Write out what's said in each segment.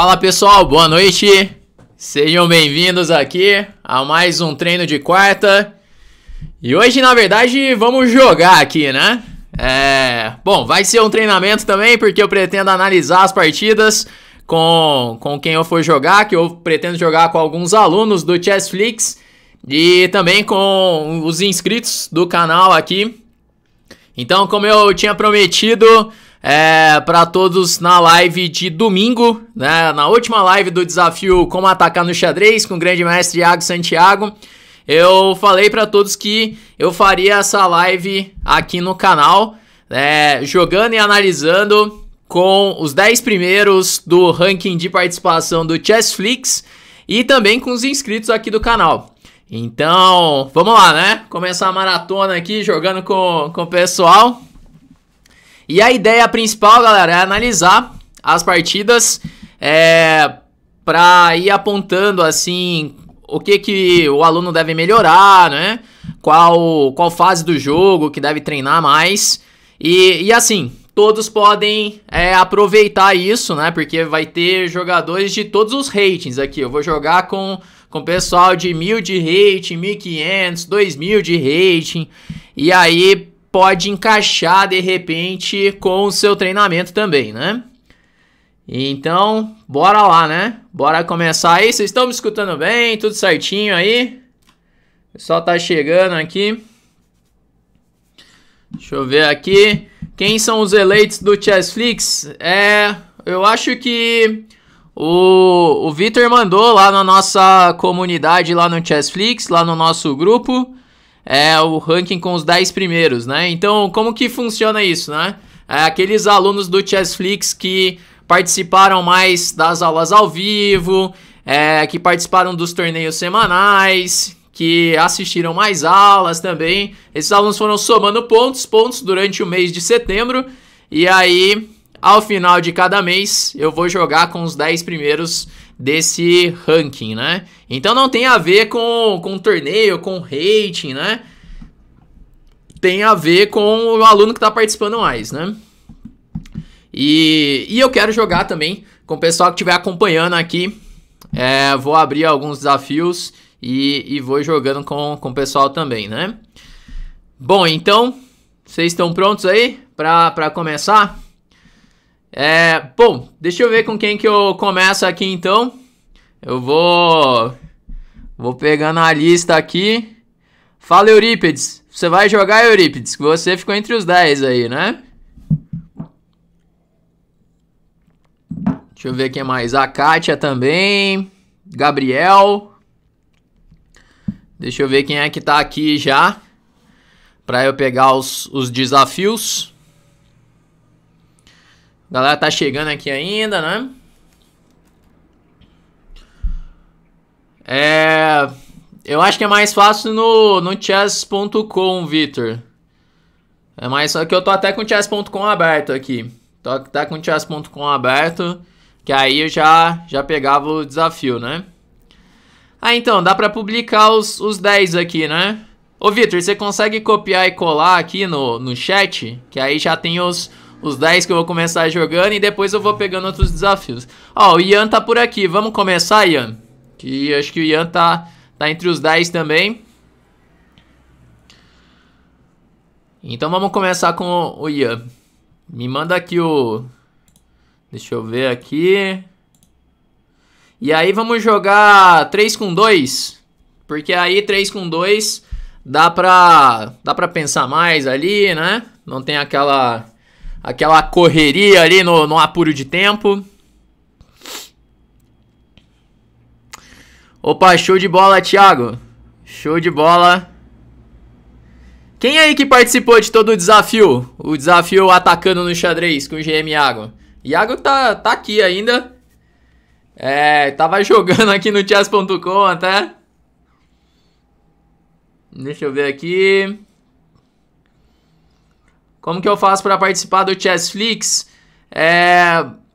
Fala pessoal, boa noite. Sejam bem-vindos aqui a mais um treino de quarta. E hoje, na verdade, vamos jogar aqui, né? É... Bom, vai ser um treinamento também, porque eu pretendo analisar as partidas com, com quem eu for jogar, que eu pretendo jogar com alguns alunos do Chessflix e também com os inscritos do canal aqui. Então, como eu tinha prometido, é, para todos na live de domingo, né? Na última live do desafio Como Atacar no Xadrez com o grande mestre Iago Santiago. Eu falei para todos que eu faria essa live aqui no canal, é, jogando e analisando com os 10 primeiros do ranking de participação do Chessflix e também com os inscritos aqui do canal. Então, vamos lá, né? Começar a maratona aqui jogando com, com o pessoal. E a ideia principal, galera, é analisar as partidas é, para ir apontando assim o que, que o aluno deve melhorar, né? Qual, qual fase do jogo que deve treinar mais. E, e assim, todos podem é, aproveitar isso, né? Porque vai ter jogadores de todos os ratings aqui. Eu vou jogar com com pessoal de 1000 de rating, 1500, 2000 de rating. E aí pode encaixar de repente com o seu treinamento também, né? Então, bora lá, né? Bora começar aí. Vocês estão me escutando bem? Tudo certinho aí? O pessoal tá chegando aqui. Deixa eu ver aqui. Quem são os eleitos do Chessflix? É, eu acho que o, o Vitor mandou lá na nossa comunidade, lá no Chessflix, lá no nosso grupo é, o ranking com os 10 primeiros, né? Então, como que funciona isso, né? É, aqueles alunos do Chessflix que participaram mais das aulas ao vivo, é, que participaram dos torneios semanais, que assistiram mais aulas também. Esses alunos foram somando pontos, pontos durante o mês de setembro. E aí, ao final de cada mês, eu vou jogar com os 10 primeiros desse ranking, né? Então não tem a ver com, com torneio, com rating, né? Tem a ver com o aluno que está participando mais, né? E, e eu quero jogar também com o pessoal que estiver acompanhando aqui. É, vou abrir alguns desafios e, e vou jogando com, com o pessoal também, né? Bom, então, vocês estão prontos aí para começar? É, bom, deixa eu ver com quem que eu começo aqui então. Eu vou vou pegando a lista aqui. Fala Eurípides, você vai jogar Eurípides, que você ficou entre os 10 aí, né? Deixa eu ver quem mais. A Kátia também, Gabriel. Deixa eu ver quem é que tá aqui já para eu pegar os, os desafios. Galera tá chegando aqui ainda, né? É... Eu acho que é mais fácil no, no chess.com, Vitor. É mais só que eu tô até com o chess.com aberto aqui. Tô, tá com o chess.com aberto, que aí eu já, já pegava o desafio, né? Ah, então, dá pra publicar os, os 10 aqui, né? Ô, Vitor, você consegue copiar e colar aqui no, no chat? Que aí já tem os os 10 que eu vou começar jogando e depois eu vou pegando outros desafios. Ó, o Ian tá por aqui, vamos começar, Ian? Que acho que o Ian tá, tá entre os 10 também. Então vamos começar com o, Ian. Me manda aqui o... Deixa eu ver aqui... E aí vamos jogar 3 com 2, porque aí 3 com 2 dá pra, dá pra pensar mais ali, né? Não tem aquela aquela correria ali no, no apuro de tempo. Opa, show de bola, Thiago. Show de bola. Quem aí que participou de todo o desafio? O desafio atacando no xadrez com o GM Iago. Iago tá, tá aqui ainda. É, tava jogando aqui no chess.com até. Deixa eu ver aqui. Como que eu faço para participar do Chessflix? É,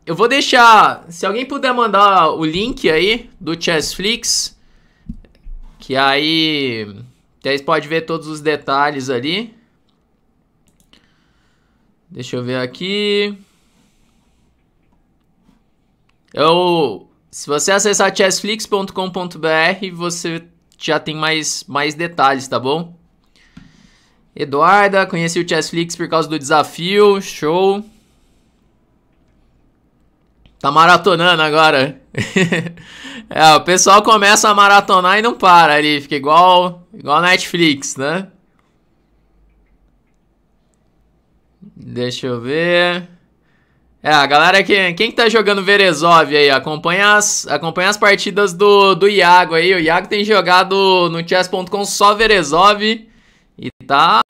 eu vou deixar, se alguém puder mandar o link aí do Chessflix, que aí vocês podem ver todos os detalhes ali. Deixa eu ver aqui. Eu, se você acessar chessflix.com.br, você já tem mais, mais detalhes, tá bom? Eduarda, conheci o Chessflix por causa do desafio, show. Tá maratonando agora. é, o pessoal começa a maratonar e não para ali, fica igual, igual Netflix, né? Deixa eu ver. É, a galera que. Quem que tá jogando Verezov aí? Acompanha as, acompanha as partidas do, do Iago aí. O Iago tem jogado no chess.com só Verezov. E tá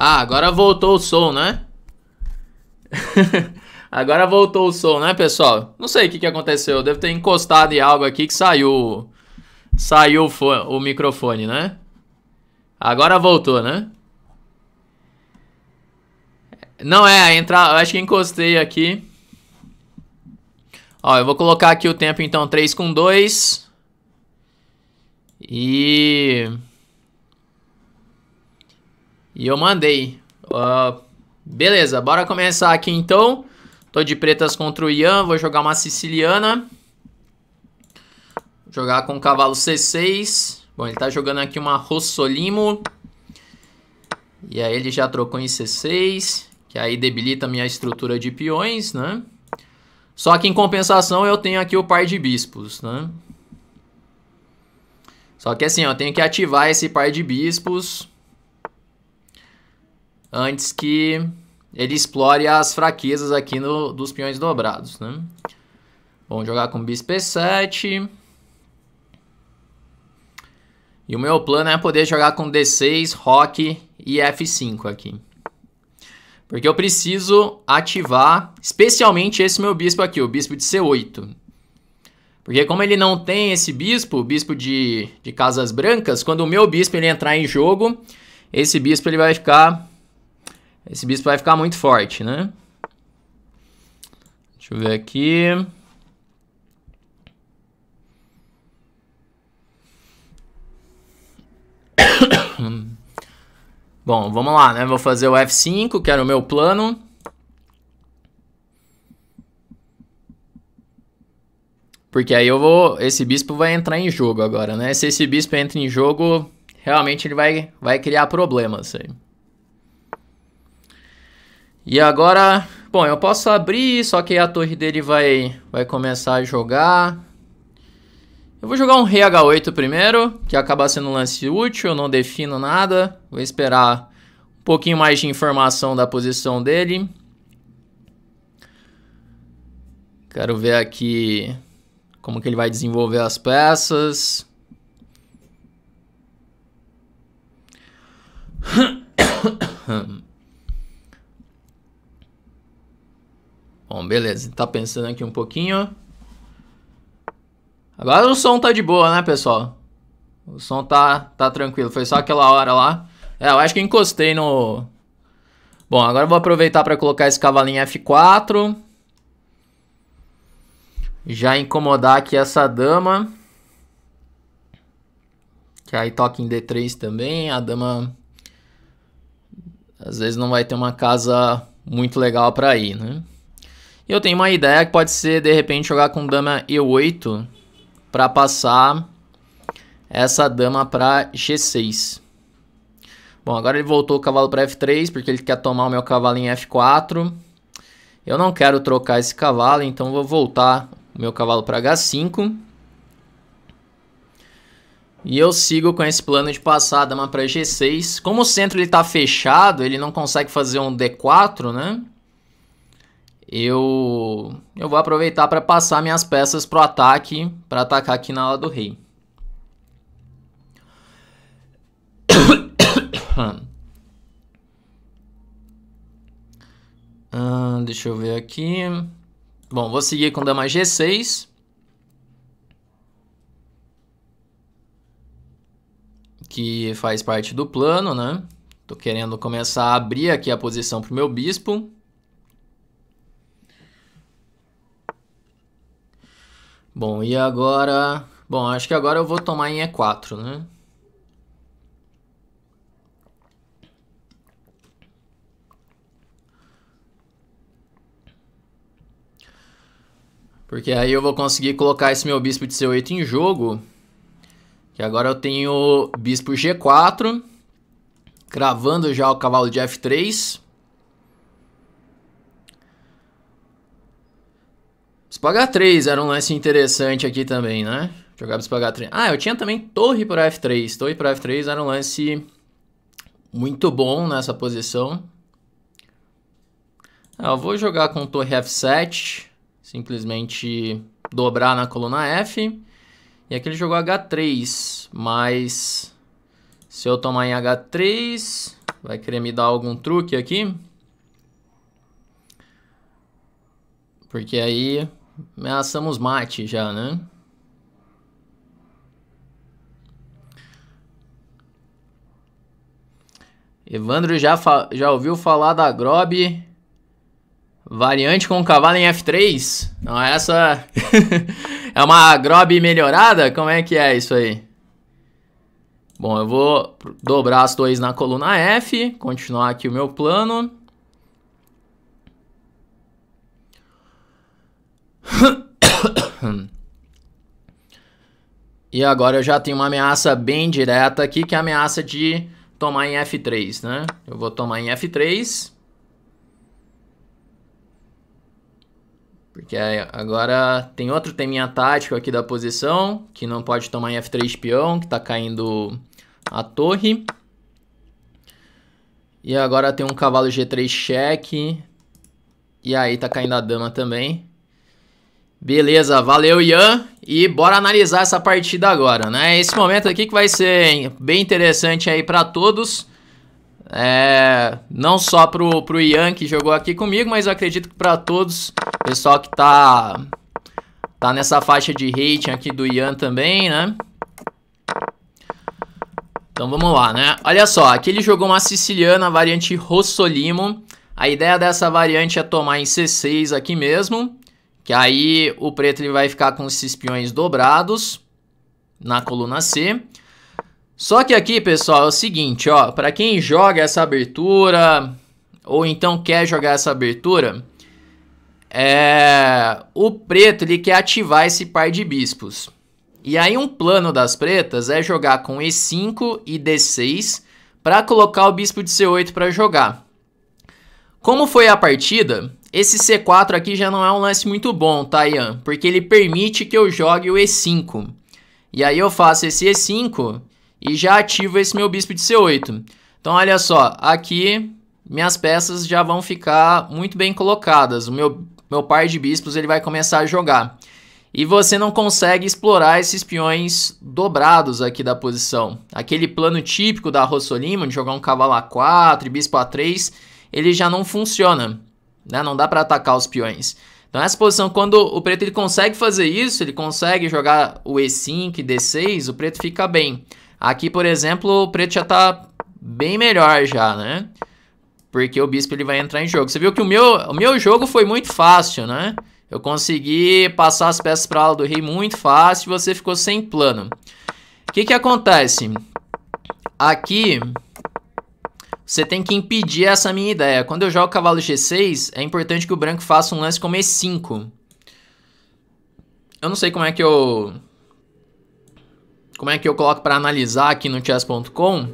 Ah, agora voltou o som, né? agora voltou o som, né, pessoal? Não sei o que, que aconteceu. Deve ter encostado em algo aqui que saiu. Saiu o, o microfone, né? Agora voltou, né? Não é, entrar. Acho que encostei aqui. Ó, eu vou colocar aqui o tempo então 3 com 2. E. E eu mandei. Uh, beleza, bora começar aqui então. Tô de pretas contra o Ian, vou jogar uma siciliana. Vou jogar com o cavalo C6. Bom, ele tá jogando aqui uma Rossolimo. E aí ele já trocou em C6, que aí debilita minha estrutura de peões, né? Só que em compensação eu tenho aqui o par de bispos, né? Só que assim, eu tenho que ativar esse par de bispos antes que ele explore as fraquezas aqui no, dos peões dobrados, né? Bom, jogar com bispo e7. E o meu plano é poder jogar com d6, roque e f5 aqui. Porque eu preciso ativar especialmente esse meu bispo aqui, o bispo de c8. Porque como ele não tem esse bispo, o bispo de, de casas brancas, quando o meu bispo ele entrar em jogo, esse bispo ele vai ficar esse bispo vai ficar muito forte, né? Deixa eu ver aqui. Bom, vamos lá, né? Vou fazer o F5, que era o meu plano. Porque aí eu vou. Esse bispo vai entrar em jogo agora, né? Se esse bispo entra em jogo, realmente ele vai, vai criar problemas aí. E agora, bom, eu posso abrir, só que a torre dele vai, vai começar a jogar. Eu vou jogar um rei H8 primeiro, que acaba sendo um lance útil, não defino nada. Vou esperar um pouquinho mais de informação da posição dele. Quero ver aqui como que ele vai desenvolver as peças. Hum. Bom, beleza. Tá pensando aqui um pouquinho. Agora o som tá de boa, né, pessoal? O som tá, tá tranquilo. Foi só aquela hora lá. É, eu acho que encostei no... Bom, agora eu vou aproveitar para colocar esse cavalinho F4. Já incomodar aqui essa dama. Que aí toca em D3 também. A dama... Às vezes não vai ter uma casa muito legal para ir, né? Eu tenho uma ideia que pode ser, de repente, jogar com dama e8 para passar essa dama para g6. Bom, agora ele voltou o cavalo para f3 porque ele quer tomar o meu cavalo em f4. Eu não quero trocar esse cavalo, então vou voltar o meu cavalo para h5. E eu sigo com esse plano de passar a dama para g6. Como o centro está fechado, ele não consegue fazer um d4, né? eu eu vou aproveitar para passar minhas peças pro ataque, para atacar aqui na ala do rei. Ah, deixa eu ver aqui. Bom, vou seguir com dama G6. Que faz parte do plano, né? Tô querendo começar a abrir aqui a posição pro meu bispo. Bom, e agora... Bom, acho que agora eu vou tomar em E4, né? Porque aí eu vou conseguir colocar esse meu bispo de C8 em jogo. Que agora eu tenho bispo G4. Cravando já o cavalo de F3. Bis pagar 3 era um lance interessante aqui também, né? Jogar bis pagar 3. Ah, eu tinha também torre para F3. Torre para F3 era um lance muito bom nessa posição. Ah, eu vou jogar com torre F7. Simplesmente dobrar na coluna F. E aqui ele jogou H3, mas se eu tomar em H3, vai querer me dar algum truque aqui? Porque aí Ameaçamos mate já, né? Evandro já, já ouviu falar da Grob variante com cavalo em F3? Não, essa é uma Grob melhorada? Como é que é isso aí? Bom, eu vou dobrar as dois na coluna F, continuar aqui o meu plano. E agora eu já tenho uma ameaça bem direta aqui, que é a ameaça de tomar em F3, né? Eu vou tomar em F3. Porque agora tem outro teminha tático aqui da posição, que não pode tomar em F3 peão, que tá caindo a torre. E agora tem um cavalo G3 cheque. E aí tá caindo a dama também. Beleza, valeu Ian. E bora analisar essa partida agora, né? Esse momento aqui que vai ser bem interessante aí para todos. É, não só pro, pro Ian que jogou aqui comigo, mas eu acredito que para todos, pessoal que tá, tá nessa faixa de rating aqui do Ian também, né? Então vamos lá, né? Olha só, aqui ele jogou uma siciliana, variante Rossolimo. A ideia dessa variante é tomar em C6 aqui mesmo. Que aí o preto ele vai ficar com esses peões dobrados na coluna C. Só que aqui, pessoal, é o seguinte, ó, para quem joga essa abertura ou então quer jogar essa abertura, é, o preto ele quer ativar esse par de bispos. E aí um plano das pretas é jogar com E5 e D6 para colocar o bispo de C8 para jogar. Como foi a partida, esse C4 aqui já não é um lance muito bom, tá, Ian? Porque ele permite que eu jogue o E5. E aí eu faço esse E5 e já ativo esse meu bispo de C8. Então, olha só, aqui minhas peças já vão ficar muito bem colocadas. O meu, meu par de bispos ele vai começar a jogar. E você não consegue explorar esses peões dobrados aqui da posição. Aquele plano típico da Rossolima, de jogar um cavalo A4 e bispo A3, ele já não funciona né? Não dá para atacar os peões. Então essa posição, quando o preto ele consegue fazer isso, ele consegue jogar o E5, D6, o preto fica bem. Aqui, por exemplo, o preto já tá bem melhor já, né? Porque o bispo ele vai entrar em jogo. Você viu que o meu, o meu jogo foi muito fácil, né? Eu consegui passar as peças para aula do rei muito fácil e você ficou sem plano. O que que acontece? Aqui, você tem que impedir essa minha ideia. Quando eu jogo cavalo G6, é importante que o branco faça um lance como E5. Eu não sei como é que eu... Como é que eu coloco para analisar aqui no chess.com.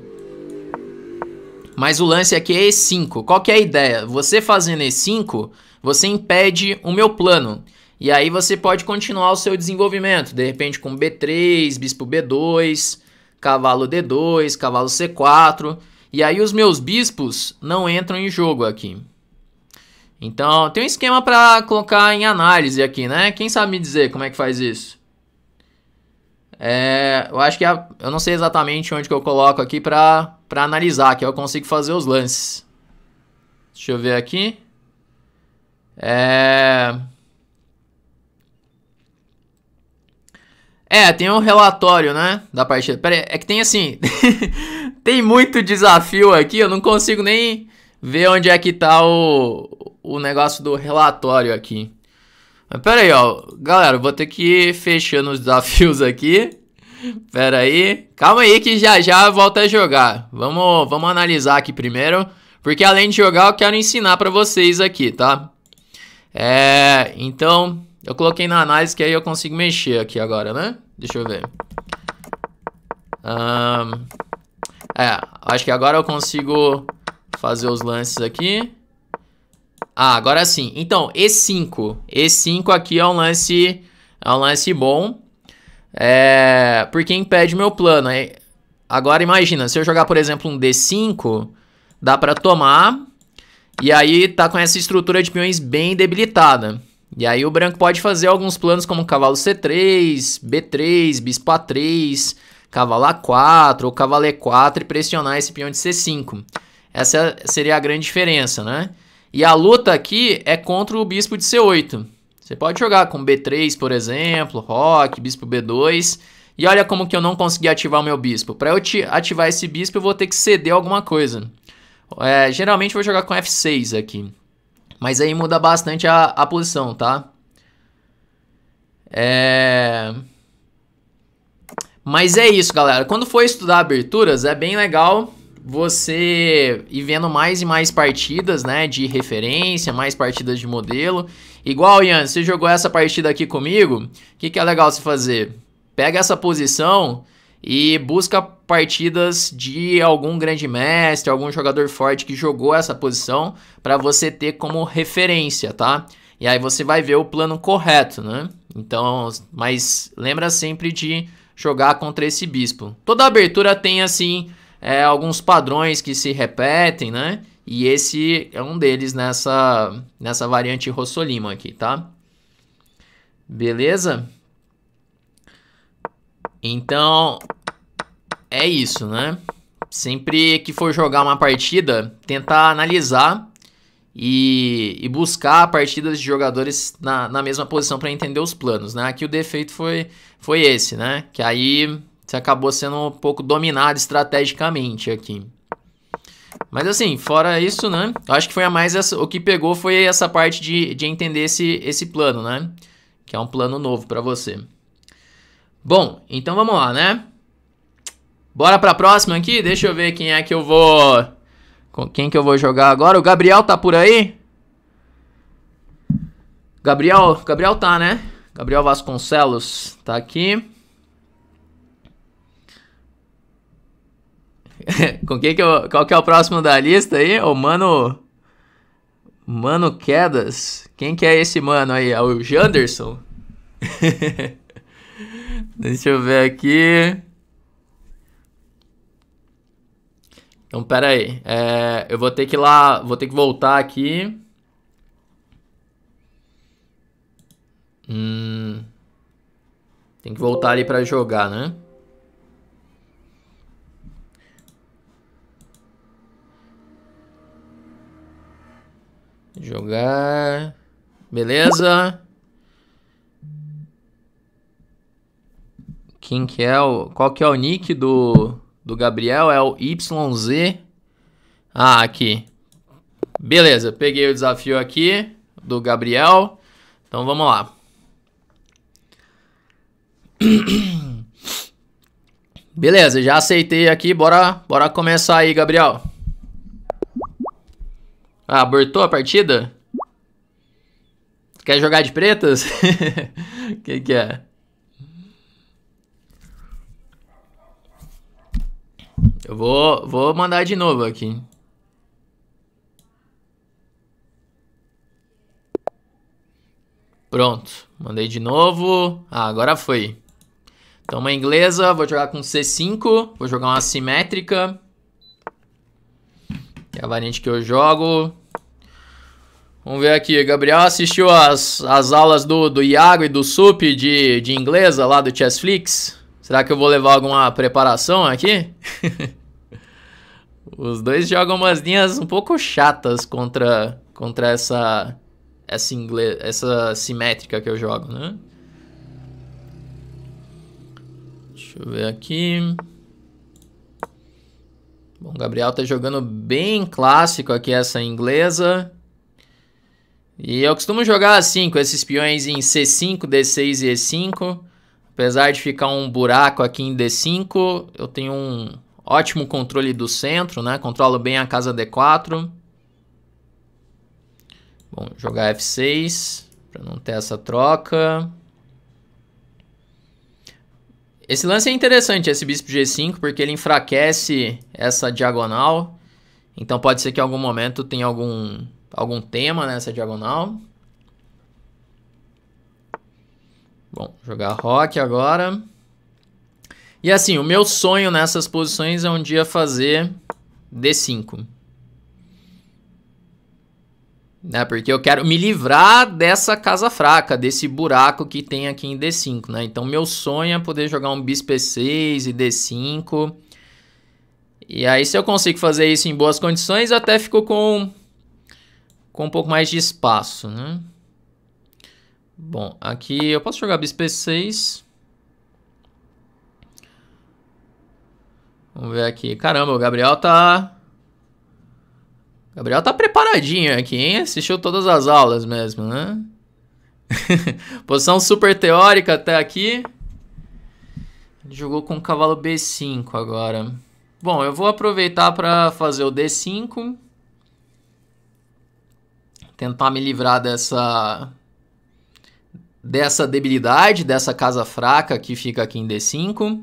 Mas o lance aqui é E5. Qual que é a ideia? Você fazendo E5, você impede o meu plano. E aí você pode continuar o seu desenvolvimento. De repente com B3, bispo B2, cavalo D2, cavalo C4... E aí os meus bispos não entram em jogo aqui. Então, tem um esquema para colocar em análise aqui, né? Quem sabe me dizer como é que faz isso? É, eu acho que a, eu não sei exatamente onde que eu coloco aqui para analisar, que eu consigo fazer os lances. Deixa eu ver aqui. É... É, tem um relatório, né? Da partida. Pera aí, é que tem assim. Tem muito desafio aqui, eu não consigo nem ver onde é que tá o, o negócio do relatório aqui. Mas pera aí, ó. Galera, vou ter que ir fechando os desafios aqui. Pera aí. Calma aí que já já volta a jogar. Vamos, vamos analisar aqui primeiro. Porque além de jogar, eu quero ensinar pra vocês aqui, tá? É, então... Eu coloquei na análise que aí eu consigo mexer aqui agora, né? Deixa eu ver. Um, é, acho que agora eu consigo fazer os lances aqui. Ah, agora sim. Então, E5. E5 aqui é um lance, é um lance bom. É, porque impede meu plano. É, agora imagina, se eu jogar, por exemplo, um D5, dá para tomar. E aí tá com essa estrutura de peões bem debilitada. E aí o branco pode fazer alguns planos como cavalo C3, B3, bispo A3 cavalar 4 ou cavalar 4 e pressionar esse peão de C5. Essa seria a grande diferença, né? E a luta aqui é contra o bispo de C8. Você pode jogar com B3, por exemplo, roque, bispo B2. E olha como que eu não consegui ativar o meu bispo. Para eu ativar esse bispo, eu vou ter que ceder alguma coisa. É, geralmente eu vou jogar com F6 aqui. Mas aí muda bastante a, a posição, tá? É... Mas é isso, galera. Quando for estudar aberturas, é bem legal você ir vendo mais e mais partidas, né, de referência, mais partidas de modelo. Igual, Ian, você jogou essa partida aqui comigo, o que, que é legal você fazer? Pega essa posição e busca partidas de algum grande mestre, algum jogador forte que jogou essa posição para você ter como referência, tá? E aí você vai ver o plano correto, né? Então, mas lembra sempre de jogar contra esse bispo. Toda abertura tem, assim, é, alguns padrões que se repetem, né? E esse é um deles nessa, nessa variante Rossolima aqui, tá? Beleza? Então, é isso, né? Sempre que for jogar uma partida, tentar analisar e, e buscar partidas de jogadores na, na mesma posição para entender os planos, né? Aqui o defeito foi, foi esse, né? Que aí você acabou sendo um pouco dominado estrategicamente aqui. Mas assim, fora isso, né? Eu acho que foi a mais essa, o que pegou foi essa parte de, de entender esse, esse plano, né? Que é um plano novo para você. Bom, então vamos lá, né? Bora para a próxima aqui. Deixa eu ver quem é que eu vou com quem que eu vou jogar agora? O Gabriel tá por aí? Gabriel, Gabriel tá, né? Gabriel Vasconcelos tá aqui. Com quem que eu, qual que é o próximo da lista aí? O mano Mano Quedas. Quem que é esse mano aí? É o Janderson. Deixa eu ver aqui. Então, pera aí. É, eu vou ter que ir lá, vou ter que voltar aqui. Hum, tem que voltar ali para jogar, né? Jogar. Beleza. Quem que é o... Qual que é o nick do do Gabriel é o YZ. Ah, aqui. Beleza, peguei o desafio aqui do Gabriel. Então vamos lá. Beleza, já aceitei aqui. Bora, bora começar aí, Gabriel. Ah, abortou a partida? Quer jogar de pretas? O que, que é? Eu vou, vou mandar de novo aqui. Pronto, mandei de novo. Ah, agora foi. Então uma inglesa, vou jogar com C5, vou jogar uma simétrica. Que é a variante que eu jogo. Vamos ver aqui, Gabriel assistiu as, as aulas do, do Iago e do Sup de, de inglesa lá do Chessflix? Será que eu vou levar alguma preparação aqui? Os dois jogam umas linhas um pouco chatas contra, contra essa essa, inglês, essa simétrica que eu jogo, né? Deixa eu ver aqui. Bom, o Gabriel tá jogando bem clássico aqui essa inglesa. E eu costumo jogar assim, com esses peões em C5, D6 e E5. Apesar de ficar um buraco aqui em D5, eu tenho um ótimo controle do centro, né? Controlo bem a casa D4. Bom, jogar F6 para não ter essa troca. Esse lance é interessante, esse bispo G5, porque ele enfraquece essa diagonal. Então pode ser que em algum momento tenha algum, algum tema nessa diagonal. Bom, jogar rock agora. E assim, o meu sonho nessas posições é um dia fazer D5. Né? Porque eu quero me livrar dessa casa fraca, desse buraco que tem aqui em D5, né? Então meu sonho é poder jogar um bispo E6 e D5. E aí se eu consigo fazer isso em boas condições, até fico com, com um pouco mais de espaço, né? Bom, aqui eu posso jogar bispo e6. Vamos ver aqui. Caramba, o Gabriel tá... O Gabriel tá preparadinho aqui, hein? Assistiu todas as aulas mesmo, né? Posição super teórica até aqui. Ele jogou com o cavalo B5 agora. Bom, eu vou aproveitar para fazer o D5. Tentar me livrar dessa dessa debilidade, dessa casa fraca que fica aqui em D5.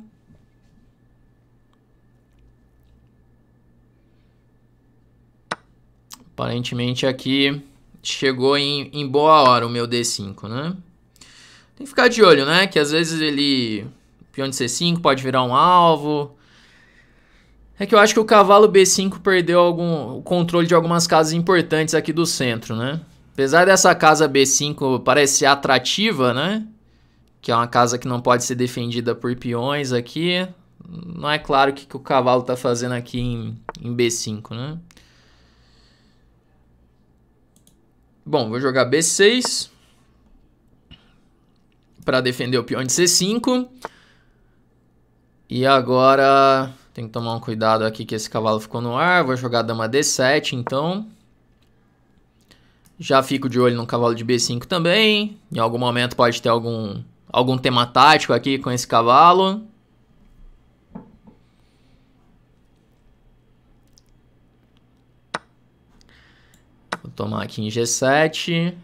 Aparentemente aqui chegou em, em boa hora o meu D5, né? Tem que ficar de olho, né? Que às vezes ele... Peão de C5 pode virar um alvo. É que eu acho que o cavalo B5 perdeu algum, o controle de algumas casas importantes aqui do centro, né? Apesar dessa casa B5 parecer atrativa, né? Que é uma casa que não pode ser defendida por peões aqui. Não é claro o que, que o cavalo está fazendo aqui em, em B5, né? Bom, vou jogar B6 para defender o peão de C5. E agora tem que tomar um cuidado aqui que esse cavalo ficou no ar. Vou jogar dama D7, então. Já fico de olho no cavalo de B5 também. Em algum momento pode ter algum, algum tema tático aqui com esse cavalo. Vou tomar aqui em G7.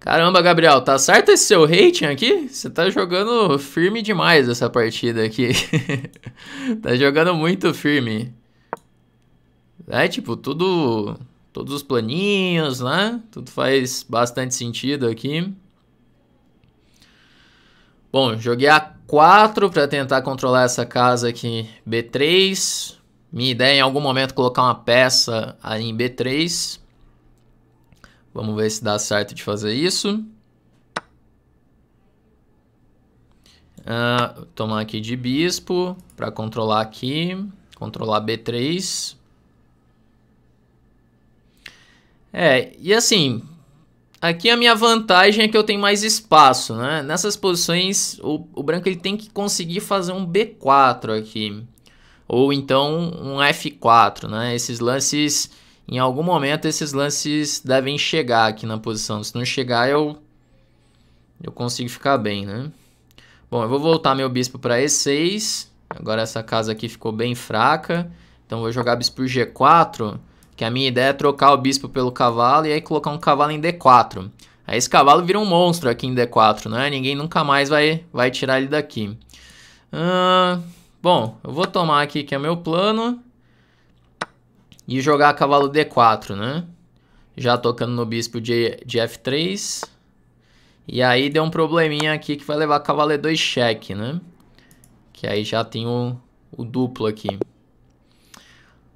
Caramba, Gabriel, tá certo esse seu rating aqui? Você tá jogando firme demais essa partida aqui. tá jogando muito firme. É tipo, tudo. Todos os planinhos, né? Tudo faz bastante sentido aqui. Bom, joguei A4 para tentar controlar essa casa aqui, B3. Minha ideia é em algum momento colocar uma peça aí em B3. Vamos ver se dá certo de fazer isso. Uh, tomar aqui de bispo para controlar aqui, controlar B3. É, e assim, aqui a minha vantagem é que eu tenho mais espaço, né? Nessas posições, o, o branco ele tem que conseguir fazer um B4 aqui. Ou então um F4, né? Esses lances, em algum momento, esses lances devem chegar aqui na posição. Se não chegar, eu, eu consigo ficar bem, né? Bom, eu vou voltar meu bispo para E6. Agora essa casa aqui ficou bem fraca. Então vou jogar bispo G4. Que a minha ideia é trocar o bispo pelo cavalo e aí colocar um cavalo em D4. Aí esse cavalo vira um monstro aqui em D4, né? Ninguém nunca mais vai, vai tirar ele daqui. bom, eu vou tomar aqui que é meu plano. E jogar cavalo D4, né? Já tocando no bispo de, de F3. E aí deu um probleminha aqui que vai levar cavalo E2 cheque, né? Que aí já tem o, o duplo aqui.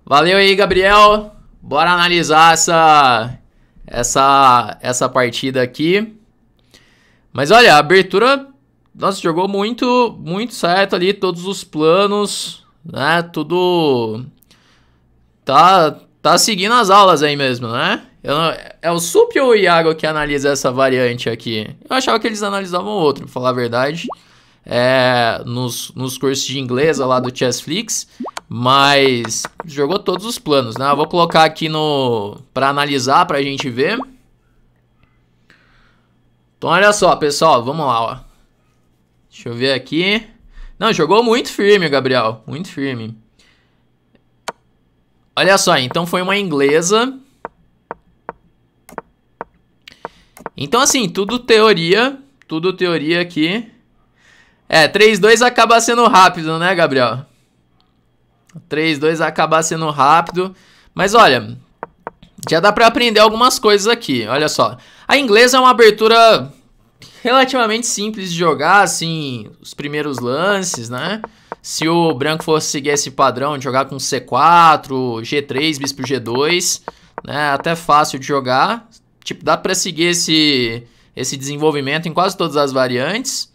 Valeu aí, Gabriel! Bora analisar essa essa essa partida aqui. Mas olha, a abertura nossa, jogou muito, muito certo ali todos os planos, né? Tudo tá tá seguindo as aulas aí mesmo, né? é o Sup ou o Iago que analisa essa variante aqui? Eu achava que eles analisavam outro, pra falar a verdade é, nos, nos cursos de inglês lá do Chessflix, mas jogou todos os planos, né? Eu vou colocar aqui no para analisar para a gente ver. Então olha só, pessoal, vamos lá, ó. Deixa eu ver aqui. Não, jogou muito firme, Gabriel, muito firme. Olha só, então foi uma inglesa. Então assim, tudo teoria, tudo teoria aqui. É, 3-2 acaba sendo rápido, né, Gabriel? 3-2 acaba sendo rápido. Mas olha, já dá para aprender algumas coisas aqui. Olha só. A inglesa é uma abertura relativamente simples de jogar, assim, os primeiros lances, né? Se o branco fosse seguir esse padrão de jogar com C4, G3, bispo G2, né? Até fácil de jogar. Tipo, dá para seguir esse, esse desenvolvimento em quase todas as variantes.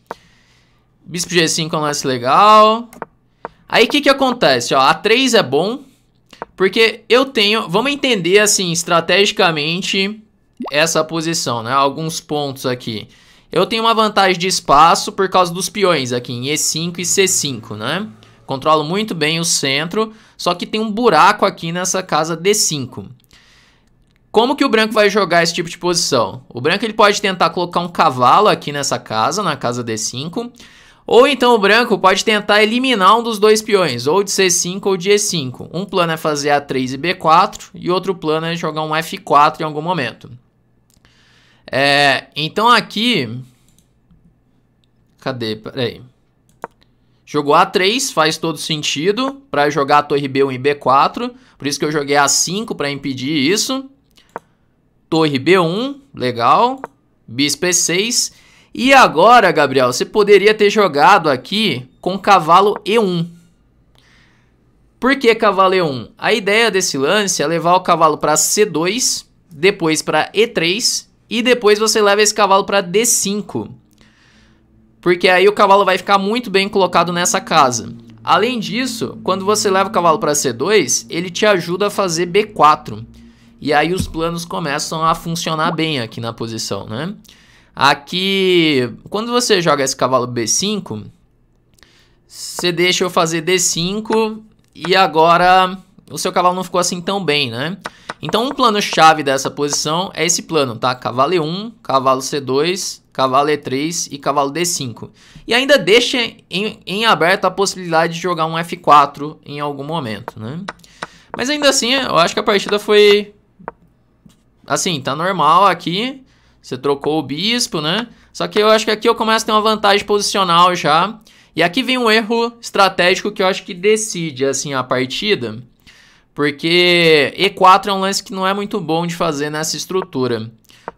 Bispo G5 é um lance legal. Aí o que, que acontece? Ó, A3 é bom, porque eu tenho... Vamos entender, assim, estrategicamente essa posição, né? Alguns pontos aqui. Eu tenho uma vantagem de espaço por causa dos peões aqui, em E5 e C5, né? Controlo muito bem o centro, só que tem um buraco aqui nessa casa D5. Como que o branco vai jogar esse tipo de posição? O branco ele pode tentar colocar um cavalo aqui nessa casa, na casa D5. Ou então o branco pode tentar eliminar um dos dois peões, ou de C5 ou de E5. Um plano é fazer A3 e B4, e outro plano é jogar um F4 em algum momento. É, então aqui... Cadê? Peraí. Jogou A3, faz todo sentido para jogar a torre B1 e B4. Por isso que eu joguei A5 para impedir isso. Torre B1, legal. Bispo E6. E agora, Gabriel, você poderia ter jogado aqui com cavalo E1. Por que cavalo E1? A ideia desse lance é levar o cavalo para C2, depois para E3 e depois você leva esse cavalo para D5. Porque aí o cavalo vai ficar muito bem colocado nessa casa. Além disso, quando você leva o cavalo para C2, ele te ajuda a fazer B4. E aí os planos começam a funcionar bem aqui na posição, né? Aqui, quando você joga esse cavalo B5, você deixa eu fazer D5 e agora o seu cavalo não ficou assim tão bem, né? Então, um plano-chave dessa posição é esse plano, tá? Cavalo E1, cavalo C2, cavalo E3 e cavalo D5. E ainda deixa em, em aberto a possibilidade de jogar um F4 em algum momento, né? Mas ainda assim, eu acho que a partida foi... Assim, tá normal aqui. Você trocou o bispo, né? Só que eu acho que aqui eu começo a ter uma vantagem posicional já. E aqui vem um erro estratégico que eu acho que decide assim a partida. Porque E4 é um lance que não é muito bom de fazer nessa estrutura.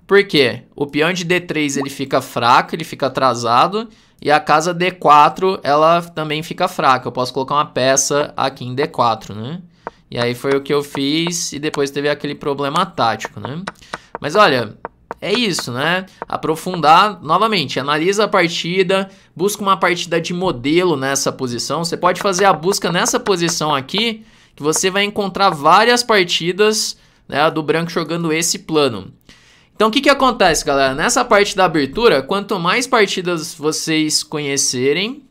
Por quê? O peão de D3 ele fica fraco, ele fica atrasado. E a casa D4 ela também fica fraca. Eu posso colocar uma peça aqui em D4, né? E aí foi o que eu fiz e depois teve aquele problema tático, né? Mas olha, é isso, né? Aprofundar novamente, analisa a partida, busca uma partida de modelo nessa posição. Você pode fazer a busca nessa posição aqui, que você vai encontrar várias partidas né, do branco jogando esse plano. Então o que, que acontece, galera? Nessa parte da abertura, quanto mais partidas vocês conhecerem,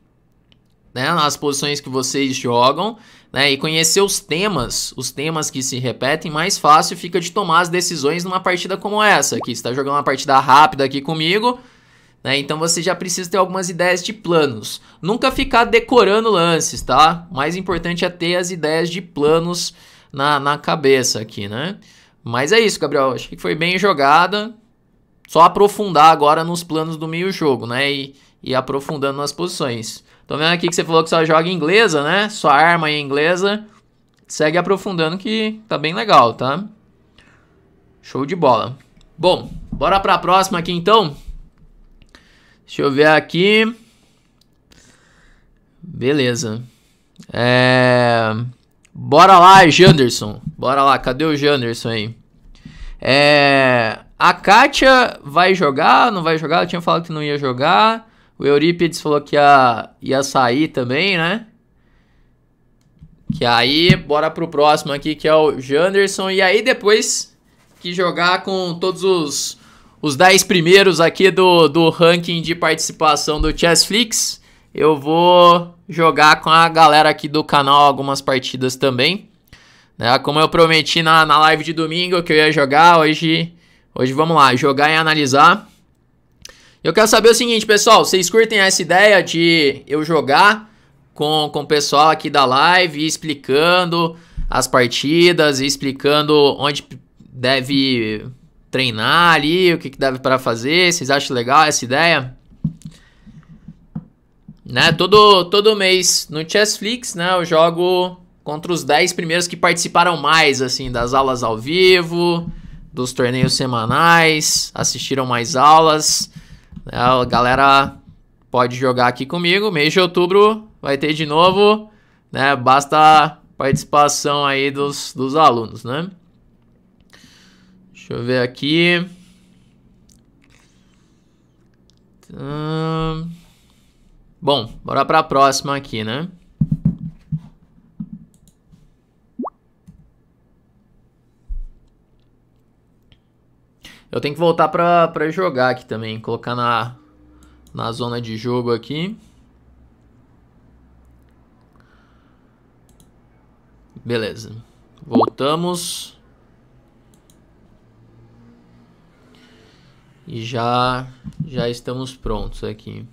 né, nas posições que vocês jogam, né, e conhecer os temas, os temas que se repetem, mais fácil fica de tomar as decisões numa partida como essa, que está jogando uma partida rápida aqui comigo, né, então você já precisa ter algumas ideias de planos. Nunca ficar decorando lances, tá? O mais importante é ter as ideias de planos na, na cabeça aqui, né? Mas é isso, Gabriel. Acho que foi bem jogada. Só aprofundar agora nos planos do meio jogo, né? E, e aprofundando nas posições. Tô vendo aqui que você falou que só joga inglesa, né? Sua arma é inglesa. Segue aprofundando que tá bem legal, tá? Show de bola. Bom, bora pra próxima aqui então. Deixa eu ver aqui. Beleza. É... Bora lá, Janderson. Bora lá, cadê o Janderson aí? É... A Kátia vai jogar, não vai jogar? Eu tinha falado que não ia jogar. O Eurípides falou que ia, ia sair também, né? Que aí, bora pro próximo aqui, que é o Janderson. E aí, depois que jogar com todos os, os 10 primeiros aqui do, do ranking de participação do Chessflix, eu vou jogar com a galera aqui do canal algumas partidas também. Né? Como eu prometi na, na live de domingo que eu ia jogar, hoje, hoje vamos lá, jogar e analisar. Eu quero saber o seguinte, pessoal, vocês curtem essa ideia de eu jogar com, com o pessoal aqui da live, explicando as partidas, explicando onde deve treinar ali, o que, que deve para fazer. Vocês acham legal essa ideia? Né, todo, todo mês no Chessflix, né, eu jogo contra os 10 primeiros que participaram mais, assim, das aulas ao vivo, dos torneios semanais, assistiram mais aulas. A é, galera pode jogar aqui comigo. Mês de outubro vai ter de novo, né? Basta a participação aí dos, dos alunos, né? Deixa eu ver aqui. Hum. Bom, bora para a próxima aqui, né? Eu tenho que voltar pra, pra jogar aqui também. Colocar na, na zona de jogo aqui. Beleza. Voltamos. E já, já estamos prontos aqui.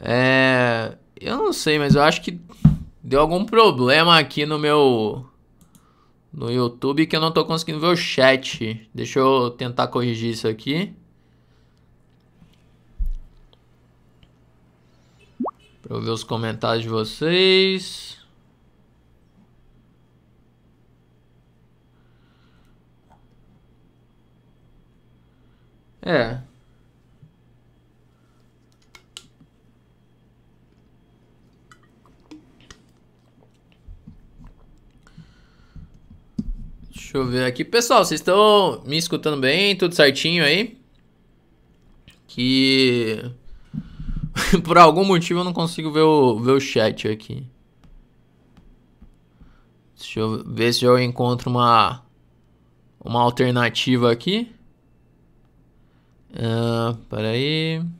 É, eu não sei, mas eu acho que deu algum problema aqui no meu no YouTube que eu não tô conseguindo ver o chat. Deixa eu tentar corrigir isso aqui. Pra eu ver os comentários de vocês. É. Deixa eu ver aqui. Pessoal, vocês estão me escutando bem? Tudo certinho aí? Que. Por algum motivo eu não consigo ver o, ver o chat aqui. Deixa eu ver se eu encontro uma. Uma alternativa aqui. Uh, peraí. aí.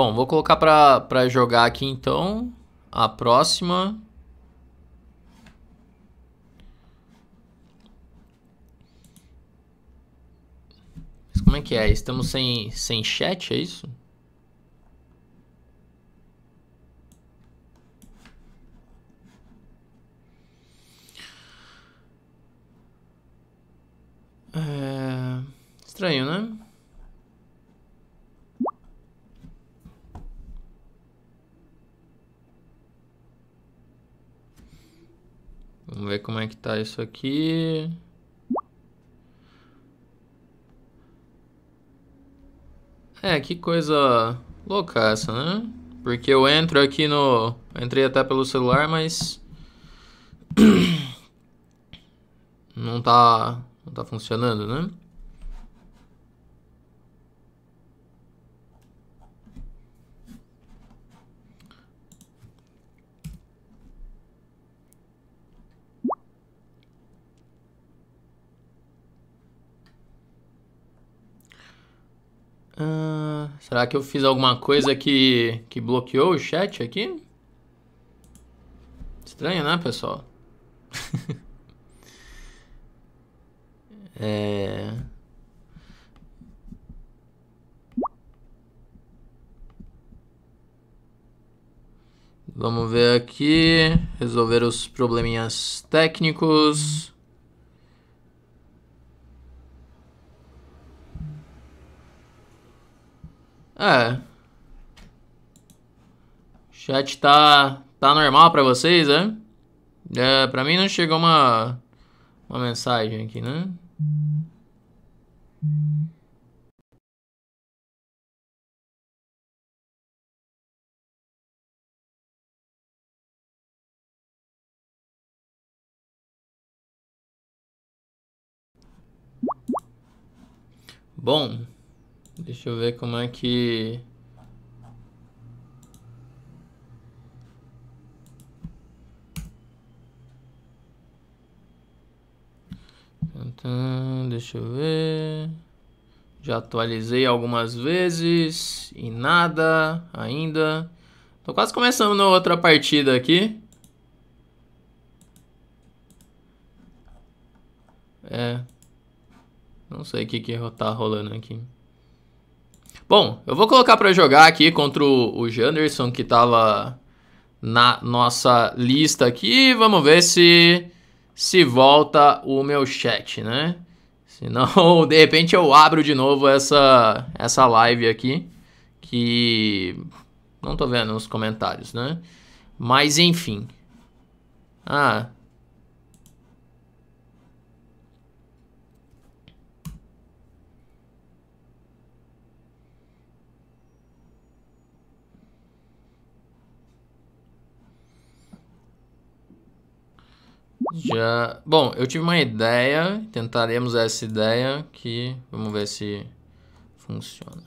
Bom, vou colocar para jogar aqui então. A próxima. Mas como é que é? Estamos sem, sem chat, é isso? É... Estranho, né? Vamos ver como é que tá isso aqui. É, que coisa louca essa, né? Porque eu entro aqui no... entrei até pelo celular, mas... não tá... Não tá funcionando, né? Uh, será que eu fiz alguma coisa que, que bloqueou o chat aqui? Estranho, né, pessoal? é... Vamos ver aqui, resolver os probleminhas técnicos. É. Chat tá, tá normal pra vocês, né? É, pra mim não chegou uma, uma mensagem aqui, né? Bom. Deixa eu ver como é que. Deixa eu ver. Já atualizei algumas vezes e nada ainda. Tô quase começando outra partida aqui. É. Não sei o que, que tá rolando aqui. Bom, eu vou colocar para jogar aqui contra o Janderson, que estava na nossa lista aqui. Vamos ver se se volta o meu chat, né? Senão, de repente, eu abro de novo essa, essa live aqui, que não tô vendo os comentários, né? Mas, enfim. Ah, Já. Bom, eu tive uma ideia. Tentaremos essa ideia que vamos ver se funciona.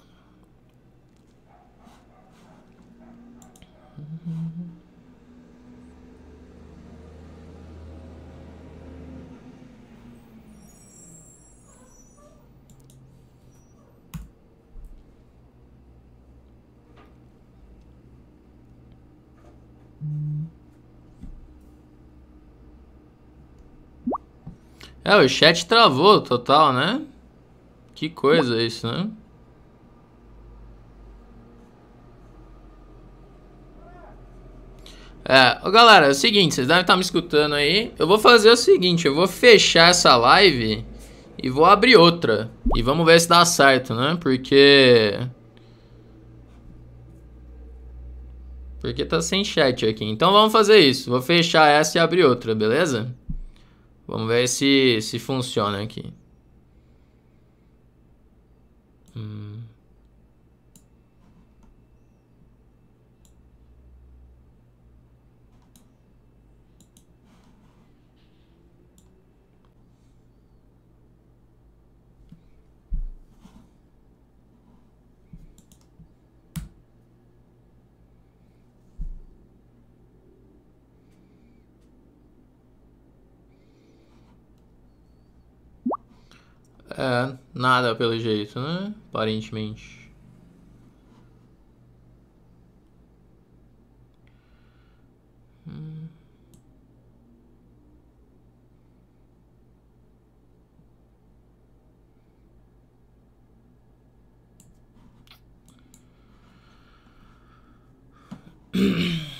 Mm-hmm. É, o chat travou total, né? Que coisa isso, né? É, galera, é o seguinte, vocês devem estar me escutando aí. Eu vou fazer o seguinte, eu vou fechar essa live e vou abrir outra. E vamos ver se dá certo, né? Porque... Porque tá sem chat aqui. Então vamos fazer isso. Vou fechar essa e abrir outra, beleza? Vamos ver se, se funciona aqui. Hum. É, nada pelo jeito, né? Aparentemente. Hum.